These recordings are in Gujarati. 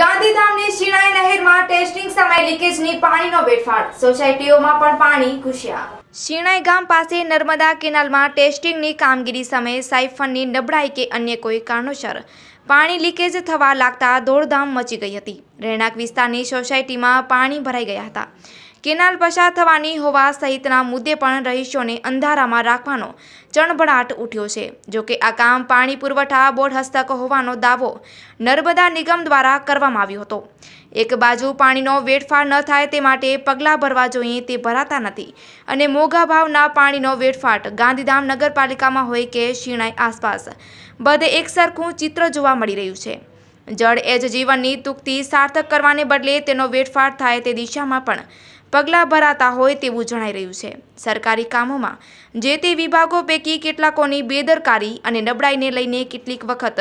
ગાંધીધામની શિણાઈ નહેરમાં ટેસ્ટિંગ સમય લીકેજની પાણીનો વેડફાટ સોસાયટીઓમાં પણ પાણી ઘૂસ્યા શિણાઈ ગામ પાસે નર્મદા કેનાલમાં ટેસ્ટિંગની કામગીરી સમયે સાઇફનની નબળાઈ કે અન્ય કોઈ કારણોસર પાણી લીકેજ થવા લાગતા દોડધામ મચી ગઈ હતી રહેણાંક વિસ્તારની સોસાયટીમાં પાણી ભરાઈ ગયા હતા કેનાલ પસાર થવાની હોવા સહિતના મુદ્દે પણ રહીશોને અંધારામાં રાખવાનો ચણબડાટ ઉઠ્યો છે જોકે આ કામ પાણી પુરવઠા બોર્ડ હસ્તક હોવાનો દાવો નર્મદા નિગમ દ્વારા કરવામાં આવ્યો હતો એક બાજુ પાણીનો વેડફાર ન થાય તે માટે પગલાં ભરવા જોઈએ તે ભરાતા નથી અને મોઘા ભાવના પાણીનો વેડફાટ ગાંધીધામ નગરપાલિકામાં હોય કે શિણાઈ આસપાસ બધે એકસરખું ચિત્ર જોવા મળી રહ્યું છે જળ એ જ જીવનની તુક્તિ સાર્થક કરવાને બદલે તેનો વેડફાટ થાય તે દિશામાં પણ પગલાં ભરાતા હોય તેવું જણાઈ રહ્યું છે સરકારી કામોમાં જે તે વિભાગો પૈકી કેટલાકોની બેદરકારી અને નબળાઈને લઈને કેટલીક વખત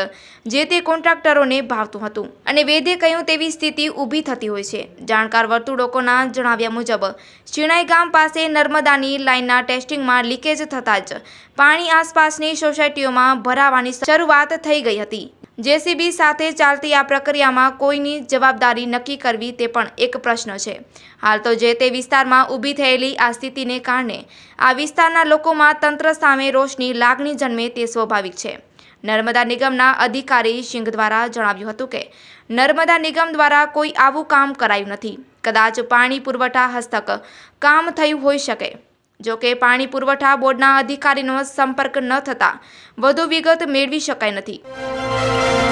જે તે કોન્ટ્રાક્ટરોને ભાવતું હતું અને વેદે કહ્યું તેવી સ્થિતિ ઊભી થતી હોય છે જાણકાર વર્તુળોકોના જણાવ્યા મુજબ શિણાઈ ગામ પાસે નર્મદાની લાઇનના ટેસ્ટિંગમાં લીકેજ થતાં જ પાણી આસપાસની સોસાયટીઓમાં ભરાવાની શરૂઆત થઈ ગઈ હતી જેસીબી સાથે ચાલતી આ પ્રક્રિયામાં કોઈની જવાબદારી નક્કી કરવી તે પણ એક પ્રશ્ન છે હાલ તો જે તે વિસ્તારમાં ઊભી થયેલી આ સ્થિતિને કારણે આ વિસ્તારના લોકોમાં તંત્ર સામે રોષની લાગણી જન્મે તે સ્વાભાવિક છે નર્મદા નિગમના અધિકારી સિંઘ દ્વારા જણાવ્યું હતું કે નર્મદા નિગમ દ્વારા કોઈ આવું કામ કરાયું નથી કદાચ પાણી પુરવઠા હસ્તક કામ થયું હોઈ શકે જોકે પાણી પુરવઠા બોર્ડના અધિકારીનો સંપર્ક ન થતાં વધુ વિગત મેળવી શકાય નથી